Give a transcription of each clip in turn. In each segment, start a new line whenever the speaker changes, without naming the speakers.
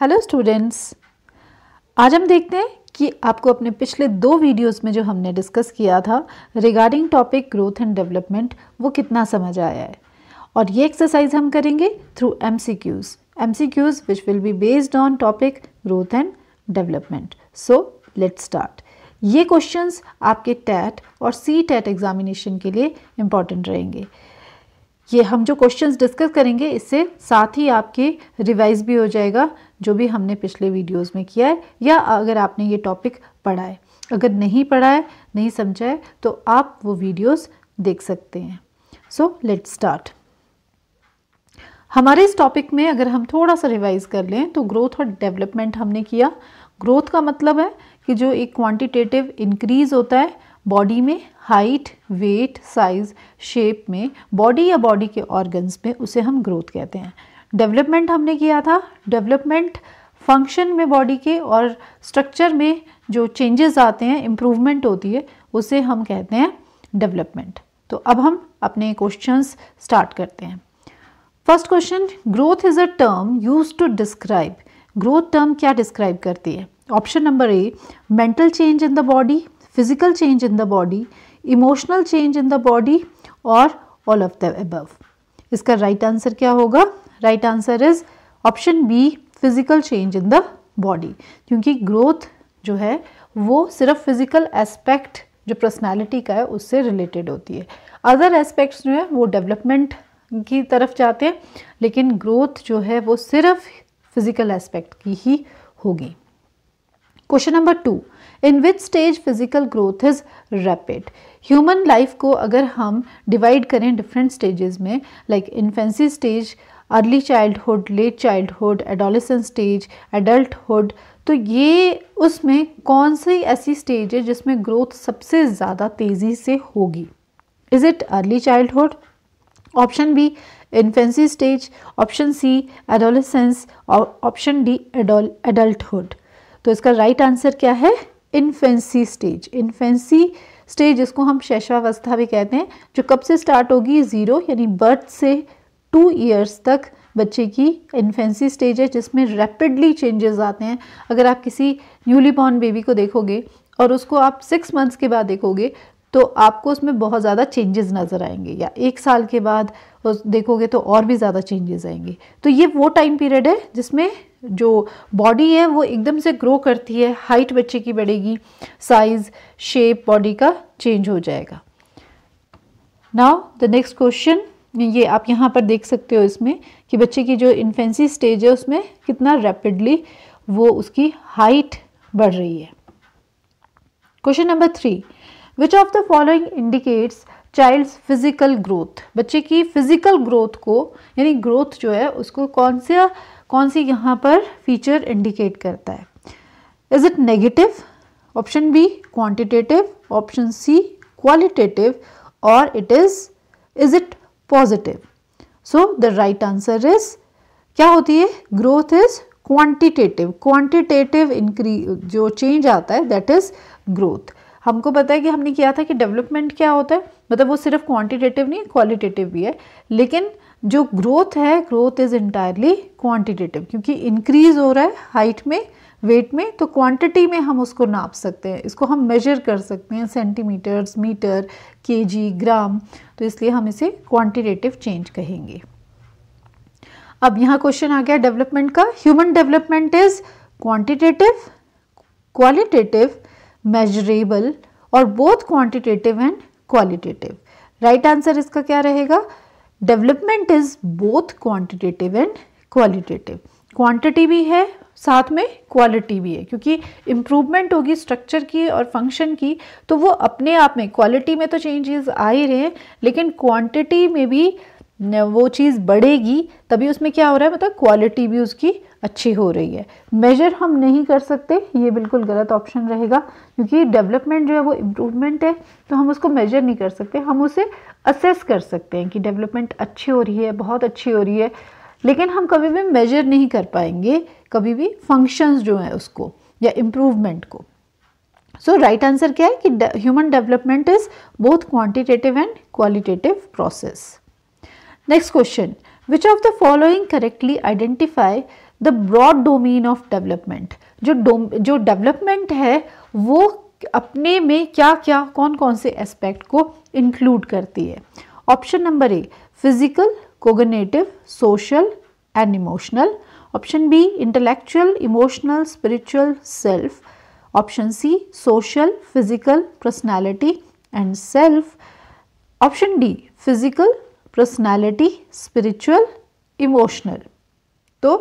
Hello students आज हम देखते हैं कि आपको अपने पिछले दो वीडियोस में जो हमने डिस्कस किया था regarding topic growth and development वो कितना समझ आया है और ये एक्सरसाइज हम करेंगे through M C Qs M C Qs which will be based on topic growth and development so let's start ये क्वेश्चंस आपके टैट और सी टैट एग्जामिनेशन के लिए इम्पॉर्टेंट रहेंगे ये हम जो क्वेश्चंस डिस्कस करेंगे इससे साथ ही आपके रिवाइज भी हो जाएगा जो भी हमने पिछले वीडियोस में किया है या अगर आपने ये टॉपिक पढ़ा है अगर नहीं पढ़ा है नहीं समझा है तो आप वो वीडियोस देख सकते हैं सो लेट स्टार्ट हमारे इस टॉपिक में अगर हम थोड़ा सा रिवाइज कर लें तो ग्रोथ और डेवलपमेंट हमने किया ग्रोथ का मतलब है कि जो एक क्वांटिटेटिव इंक्रीज होता है बॉडी में हाइट वेट साइज शेप में बॉडी या बॉडी के ऑर्गन्स में उसे हम ग्रोथ कहते हैं डेवलपमेंट हमने किया था डेवलपमेंट फंक्शन में बॉडी के और स्ट्रक्चर में जो चेंजेस आते हैं इम्प्रूवमेंट होती है उसे हम कहते हैं डेवलपमेंट तो अब हम अपने क्वेश्चंस स्टार्ट करते हैं first question growth is a term use to describe growth term क्या डिस्क्राइब करती है option number A mental change in the body physical change in the body emotional change in the body और all of the above इसका right right answer क्या होगा right answer is option B physical change in the body क्योंकि growth जो है वो सिर्फ physical aspect जो पर्सनालिटी का है उससे रिलेटेड होती है अदर एस्पेक्ट्स जो है वो डेवलपमेंट की तरफ जाते हैं लेकिन ग्रोथ जो है वो सिर्फ फिजिकल एस्पेक्ट की ही होगी question number two in which stage physical growth is rapid human life को अगर हम डिवाइड करें डिफरेंट स्टेजेस में like infancy stage early childhood late childhood adolescence stage adulthood तो ये उसमें कौन सी ऐसी स्टेज है जिसमें ग्रोथ सबसे ज़्यादा तेज़ी से होगी is it early childhood option B infancy stage option C adolescence और ऑप्शन डी एडल्टहुड तो इसका राइट right आंसर क्या है इन्फेंसी स्टेज इन्फेंसी स्टेज इसको हम शैशवावस्था भी कहते हैं जो कब से स्टार्ट होगी ज़ीरो यानी बर्थ से टू ईयर्स तक बच्चे की इन्फेंसी स्टेज है जिसमें रैपिडली चेंजेस आते हैं अगर आप किसी न्यूली बॉर्न बेबी को देखोगे और उसको आप सिक्स मंथ्स के बाद देखोगे तो आपको उसमें बहुत ज़्यादा चेंजेस नज़र आएंगे या एक साल के बाद उस देखोगे तो और भी ज़्यादा चेंजेस आएंगे तो ये वो टाइम पीरियड है जिसमें जो बॉडी है वो एकदम से ग्रो करती है हाइट बच्चे की बढ़ेगी साइज़ शेप बॉडी का चेंज हो जाएगा नाउ द नेक्स्ट क्वेश्चन ये आप यहाँ पर देख सकते हो इसमें कि बच्चे की जो इन्फेंसी स्टेज है उसमें कितना रैपिडली वो उसकी हाइट बढ़ रही है question number three which of the following indicates child's physical growth बच्चे की फिजिकल ग्रोथ को यानी ग्रोथ जो है उसको कौन सा कौन सी यहाँ पर फीचर इंडिकेट करता है is it negative option B quantitative option C qualitative और it is is it positive so the right answer is क्या होती है growth is quantitative quantitative increase जो चेंज आता है दैट इज ग्रोथ हमको पता है कि हमने किया था कि डेवलपमेंट क्या होता है मतलब वो सिर्फ क्वांटिटेटिव नहीं क्वालिटेटिव भी है लेकिन जो ग्रोथ है ग्रोथ इज़ इंटायरली क्वांटिटेटिव क्योंकि इंक्रीज़ हो रहा है हाइट में वेट में तो क्वांटिटी में हम उसको नाप सकते हैं इसको हम मेजर कर सकते हैं सेंटीमीटर्स मीटर केजी ग्राम तो इसलिए हम इसे क्वांटिटेटिव चेंज कहेंगे अब यहाँ क्वेश्चन आ गया डेवलपमेंट का human development is quantitative qualitative measurable और both quantitative and qualitative right answer इसका क्या रहेगा development is both quantitative and qualitative quantity भी है साथ में क्वालिटी भी है क्योंकि इम्प्रूवमेंट होगी स्ट्रक्चर की और फंक्शन की तो वो अपने आप में क्वालिटी में तो चेंजेस आ ही रहे हैं लेकिन क्वांटिटी में भी वो चीज़ बढ़ेगी तभी उसमें क्या हो रहा है मतलब क्वालिटी भी उसकी अच्छी हो रही है मेजर हम नहीं कर सकते ये बिल्कुल गलत ऑप्शन रहेगा क्योंकि डेवलपमेंट जो है वो इम्प्रूवमेंट है तो हम उसको मेजर नहीं कर सकते हम उसे असेस कर सकते हैं कि डेवलपमेंट अच्छी हो रही है बहुत अच्छी हो रही है लेकिन हम कभी भी मेजर नहीं कर पाएंगे कभी भी फंक्शंस जो हैं उसको या इम्प्रूवमेंट को सो राइट आंसर क्या है कि human development is both quantitative and qualitative process next question which of the following correctly identify the broad domain of development जो डोम जो डेवलपमेंट है वो अपने में क्या क्या कौन कौन से एस्पेक्ट को इंक्लूड करती है option number A physical cognitive social and emotional option B intellectual emotional spiritual self option C social physical personality and self option D physical personality spiritual emotional तो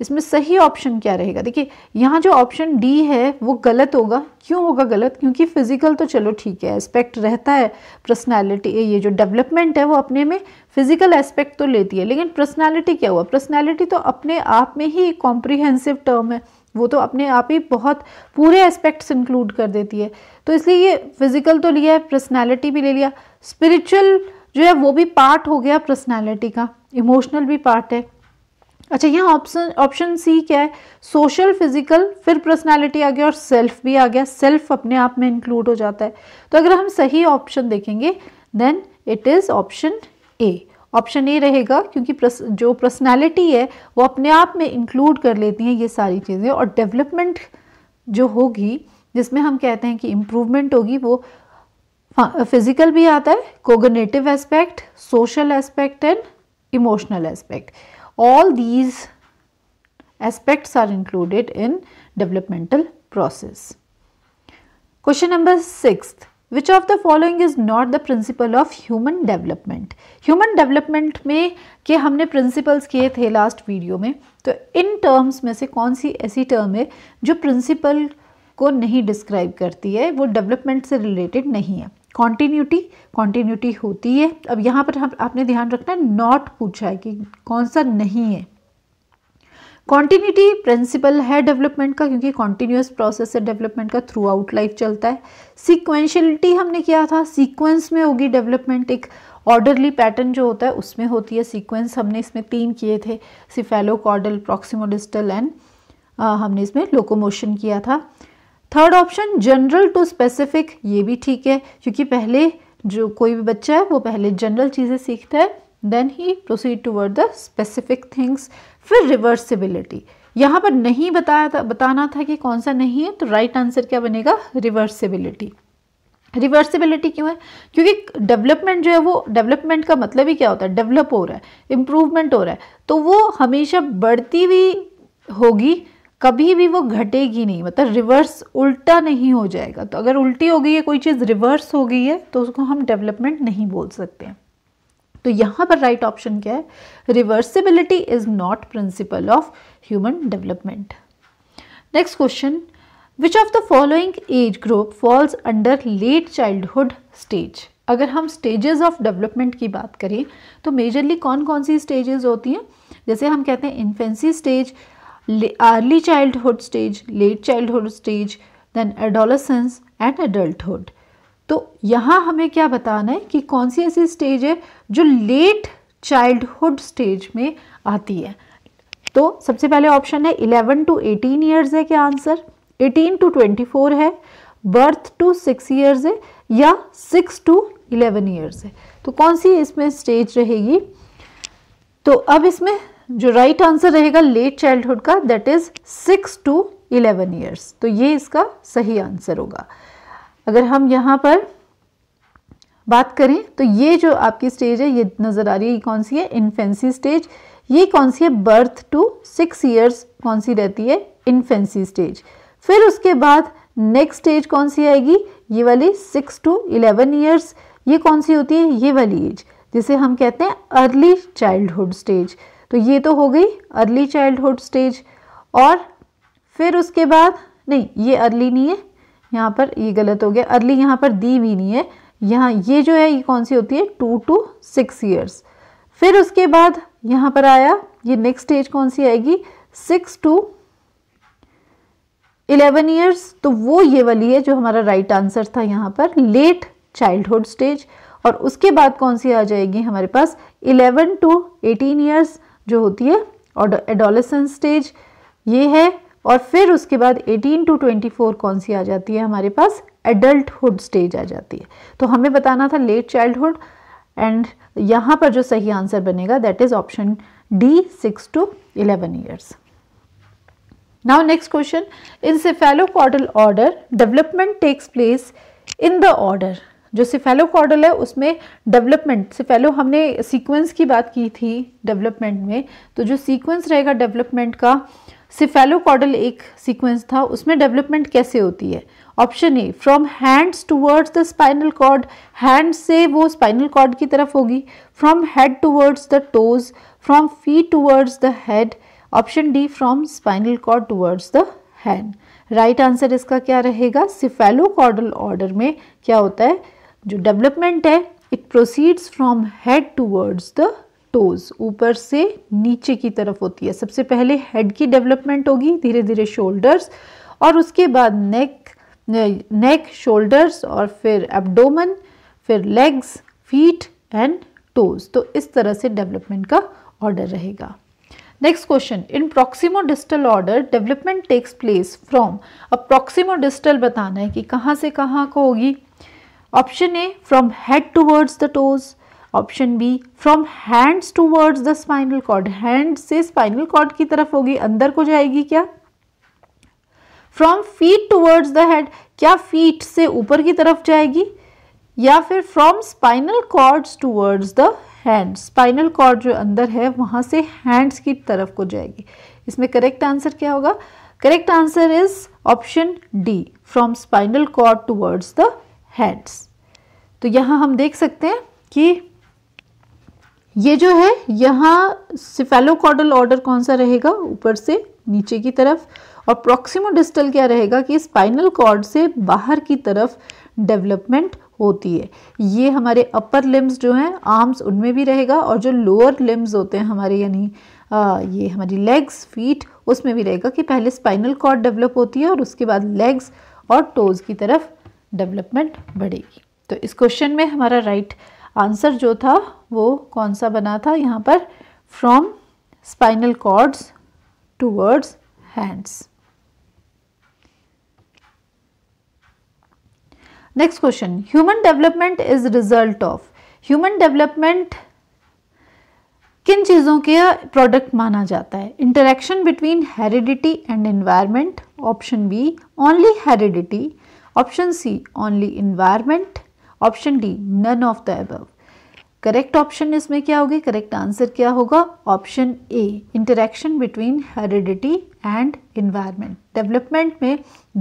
इसमें सही ऑप्शन क्या रहेगा देखिए यहाँ जो ऑप्शन डी है वो गलत होगा क्यों होगा गलत क्योंकि फिजिकल तो चलो ठीक है एस्पेक्ट रहता है पर्सनालिटी ये जो डेवलपमेंट है वो अपने में फिजिकल एस्पेक्ट तो लेती है लेकिन पर्सनालिटी क्या हुआ पर्सनालिटी तो अपने आप में ही कॉम्प्रिहेंसिव टर्म है वो तो अपने आप ही बहुत पूरे एस्पेक्ट्स इंक्लूड कर देती है तो इसलिए ये फिजिकल तो लिया है पर्सनैलिटी भी ले लिया स्पिरिचुअल जो है वो भी पार्ट हो गया पर्सनैलिटी का इमोशनल भी पार्ट है अच्छा यहाँ ऑप्शन ऑप्शन सी क्या है सोशल फिजिकल फिर पर्सनालिटी आ गया और सेल्फ भी आ गया सेल्फ अपने आप में इंक्लूड हो जाता है तो अगर हम सही ऑप्शन देखेंगे then it is option A option A रहेगा क्योंकि प्रस, जो पर्सनालिटी है वो अपने आप में इंक्लूड कर लेती हैं ये सारी चीज़ें और डेवलपमेंट जो होगी जिसमें हम कहते हैं कि इम्प्रूवमेंट होगी वो फिज़िकल भी आता है cognitive aspect social aspect and emotional aspect all these aspects are included in developmental process. Question number 6. Which of the following is not the principle of human development? Human development mein ke humne principles kiye the last video mein to in terms mein se kaun si aisi term hai jo principle को नहीं describe करती है वो development से related नहीं है continuity continuity होती है अब यहाँ पर हम आपने ध्यान रखना है नॉट पूछा है कि कौन सा नहीं है कॉन्टीन्यूटी प्रिंसिपल है डेवलपमेंट का क्योंकि कॉन्टीन्यूस प्रोसेस है डेवलपमेंट का थ्रू आउट लाइफ चलता है सिक्वेंशलिटी हमने किया था सीक्वेंस में होगी डेवलपमेंट एक ऑर्डरली पैटर्न जो होता है उसमें होती है सीक्वेंस हमने इसमें तीन किए थे सिफेलो कॉर्डल एंड हमने इसमें लोकोमोशन किया था third option general to specific ये भी ठीक है क्योंकि पहले जो कोई भी बच्चा है वो पहले जनरल चीज़ें सीखता है देन ही proceed to the specific things फिर रिवर्सिबिलिटी यहाँ पर नहीं बताया था बताना था कि कौन सा नहीं है तो राइट right आंसर क्या बनेगा रिवर्सिबिलिटी रिवर्सिबिलिटी क्यों है क्योंकि डेवलपमेंट जो है वो डेवलपमेंट का मतलब ही क्या होता है डेवलप हो रहा है इम्प्रूवमेंट हो रहा है तो वो हमेशा बढ़ती हुई होगी कभी भी वो घटेगी नहीं मतलब रिवर्स उल्टा नहीं हो जाएगा तो अगर उल्टी हो गई है कोई चीज़ रिवर्स हो गई है तो उसको हम डेवलपमेंट नहीं बोल सकते हैं तो यहाँ पर राइट right ऑप्शन क्या है reversibility is not principle of human development next question which of the following age group falls under late childhood stage अगर हम स्टेजेस ऑफ डेवलपमेंट की बात करें तो मेजरली कौन कौन सी स्टेजेस होती हैं जैसे हम कहते हैं infancy stage early childhood stage, late childhood stage then adolescence and adulthood. तो यहाँ हमें क्या बताना है कि कौन सी ऐसी स्टेज है जो लेट चाइल्डहुड स्टेज में आती है तो सबसे पहले ऑप्शन है 11 टू 18 ईयर्स है क्या आंसर 18 टू 24 है बर्थ टू सिक्स ईयर्स है या सिक्स टू इलेवन ईयर्स है तो कौन सी इसमें स्टेज रहेगी तो अब इसमें जो राइट right आंसर रहेगा लेट चाइल्डहुड का that is six to eleven years तो ये इसका सही आंसर होगा अगर हम यहाँ पर बात करें तो ये जो आपकी स्टेज है ये नज़र आ रही है कौन सी है इन्फेंसी स्टेज ये कौन सी है बर्थ टू सिक्स ईयर्स कौन सी रहती है इन्फेंसी स्टेज फिर उसके बाद नेक्स्ट स्टेज कौन सी आएगी ये वाली सिक्स टू इलेवन ईयर्स ये कौन सी होती है ये वाली एज जिसे हम कहते हैं अर्ली चाइल्डहुड स्टेज तो ये तो हो गई अर्ली चाइल्डहुड स्टेज और फिर उसके बाद नहीं ये अर्ली नहीं है यहाँ पर ये गलत हो गया अर्ली यहाँ पर दी भी नहीं है यहाँ ये जो है ये कौन सी होती है टू टू सिक्स ईयर्स फिर उसके बाद यहाँ पर आया ये नेक्स्ट स्टेज कौन सी आएगी सिक्स टू इलेवन ईयर्स तो वो ये वाली है जो हमारा राइट right आंसर था यहाँ पर लेट चाइल्डहुड स्टेज और उसके बाद कौन सी आ जाएगी हमारे पास इलेवन टू एटीन ईयर्स जो होती है और स्टेज ये है और फिर उसके बाद 18 टू 24 कौन सी आ जाती है हमारे पास एडल्टहुड स्टेज आ जाती है तो हमें बताना था लेट चाइल्डहुड एंड यहाँ पर जो सही आंसर बनेगा that is option D six to eleven years now next question in caudal order development takes place in the order जो सिफेलो कॉर्डल है उसमें डेवलपमेंट सिफेलो हमने सीक्वेंस की बात की थी डेवलपमेंट में तो जो सीक्वेंस रहेगा डेवलपमेंट का सिफेलो कॉर्डल एक सीक्वेंस था उसमें डेवलपमेंट कैसे होती है option A from hands towards the spinal cord hand से वो स्पाइनल कॉर्ड की तरफ होगी from head towards the toes from feet towards the head option D from spinal cord towards the hand right answer इसका क्या रहेगा cephalo chordal order में क्या होता है जो डेवलपमेंट है it proceeds from head towards the toes ऊपर से नीचे की तरफ होती है सबसे पहले हेड की डेवलपमेंट होगी धीरे धीरे शोल्डर्स और उसके बाद नेक नेक शोल्डर्स और फिर एब्डोमन फिर लेग्स फीट एंड टोज तो इस तरह से डेवलपमेंट का ऑर्डर रहेगा next question in proximodistal order development takes place from अब प्रोक्सीमो डिस्टल बताना है कि कहाँ से कहाँ को होगी option A from head towards the toes option B from hands towards the spinal cord hand से स्पाइनल कॉर्ड की तरफ होगी अंदर को जाएगी क्या from feet towards the head क्या फीट से ऊपर की तरफ जाएगी या फिर from spinal cords towards the hand spinal cord जो अंदर है वहां से हैंड्स की तरफ को जाएगी इसमें करेक्ट आंसर क्या होगा correct answer is option D from spinal cord towards the heads तो यहाँ हम देख सकते हैं कि ये जो है यहाँ सिफेलोकॉडल ऑर्डर कौन सा रहेगा ऊपर से नीचे की तरफ और प्रोक्सीमो डिस्टल क्या रहेगा कि स्पाइनल कॉर्ड से बाहर की तरफ डेवलपमेंट होती है ये हमारे अपर लिम्स जो हैं आर्म्स उनमें भी रहेगा और जो लोअर लिम्स होते हैं हमारे यानी आ, ये हमारी लेग्स फीट उसमें भी रहेगा कि पहले स्पाइनल कॉर्ड डेवलप होती है और उसके बाद लेग्स और टोज़ की तरफ डेवलपमेंट बढ़ेगी तो इस क्वेश्चन में हमारा राइट आंसर जो था वो कौन सा बना था यहाँ पर from spinal cords towards hands next question human development is result of human development किन चीज़ों के प्रोडक्ट माना जाता है interaction between heredity and environment option B only heredity option C only environment option D none of the above correct option इसमें क्या होगी correct answer क्या होगा option A interaction between heredity and environment development में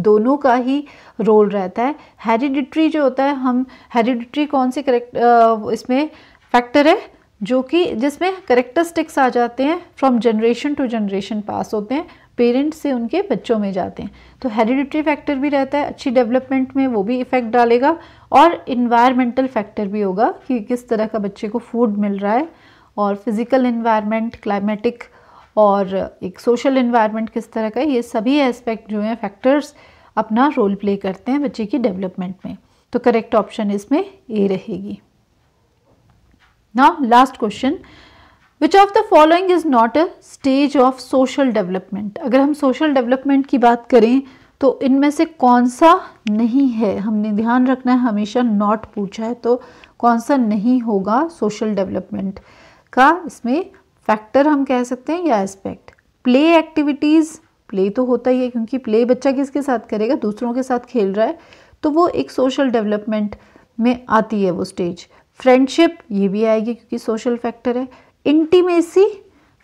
दोनों का ही role रहता है हेरिडिटरी जो होता है हम हेरिडिटरी कौन से करेक्ट इसमें फैक्टर है जो कि जिसमें करेक्टरिस्टिक्स आ जाते हैं from generation to generation pass होते हैं पेरेंट्स से उनके बच्चों में जाते हैं तो हेरिडिटरी फैक्टर भी रहता है अच्छी डेवलपमेंट में वो भी इफ़ेक्ट डालेगा और इन्वायरमेंटल फैक्टर भी होगा कि किस तरह का बच्चे को फूड मिल रहा है और फिज़िकल इन्वायरमेंट क्लाइमेटिक और एक सोशल इन्वायरमेंट किस तरह का ये सभी एस्पेक्ट जो हैं फैक्टर्स अपना रोल प्ले करते हैं बच्चे की डेवलपमेंट में तो करेक्ट ऑप्शन इसमें ए रहेगी ना last question which of the following is not a stage of social development अगर हम सोशल डेवलपमेंट की बात करें तो इनमें से कौन सा नहीं है हमने ध्यान रखना है हमेशा नॉट पूछा है तो कौन सा नहीं होगा सोशल डेवलपमेंट का इसमें फैक्टर हम कह सकते हैं या एस्पेक्ट प्ले एक्टिविटीज़ प्ले तो होता ही है क्योंकि प्ले बच्चा किसके साथ करेगा दूसरों के साथ खेल रहा है तो वो एक सोशल डेवलपमेंट में आती है वो स्टेज फ्रेंडशिप ये भी आएगी क्योंकि सोशल फैक्टर है इंटीमेसी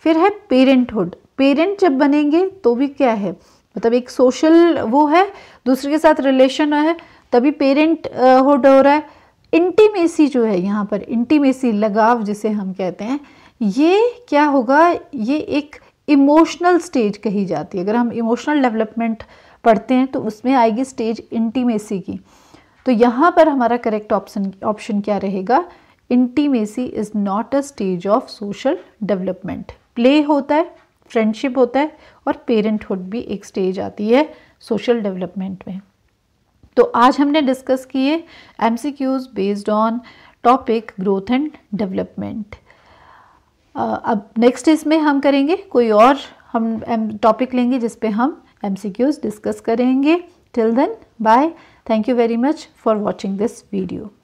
फिर है पेरेंटहुड पेरेंट जब बनेंगे तो भी क्या है मतलब एक सोशल वो है दूसरे के साथ रिलेशन है तभी पेरेंट हुड हो रहा है इंटीमेसी जो है यहाँ पर इंटीमेसी लगाव जिसे हम कहते हैं ये क्या होगा ये एक इमोशनल स्टेज कही जाती है अगर हम इमोशनल डेवलपमेंट पढ़ते हैं तो उसमें आएगी स्टेज इंटीमेसी की तो यहाँ पर हमारा करेक्ट ऑप्शन ऑप्शन क्या रहेगा intimacy is not a stage of social development play होता है फ्रेंडशिप होता है और पेरेंटहुड भी एक स्टेज आती है सोशल डेवलपमेंट में तो आज हमने डिस्कस किए M C Qs based on topic growth and development अब नेक्स्ट इसमें हम करेंगे कोई और हम टॉपिक लेंगे जिस पे हम एम सी क्यूज़ डिस्कस करेंगे till then bye thank you very much for watching this video